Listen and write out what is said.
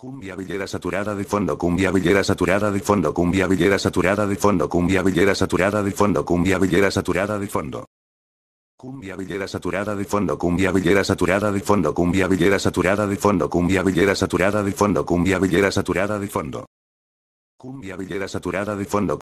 Cumbia villera saturada de fondo, cumbia villera saturada de fondo, cumbia villera saturada de fondo, cumbia villera saturada de fondo, cumbia villera saturada de fondo. Cumbia villera saturada de fondo, cumbia villera saturada de fondo, cumbia villera saturada de fondo, cumbia villera saturada de fondo, cumbia villera saturada de fondo. Cumbia villera saturada de fondo.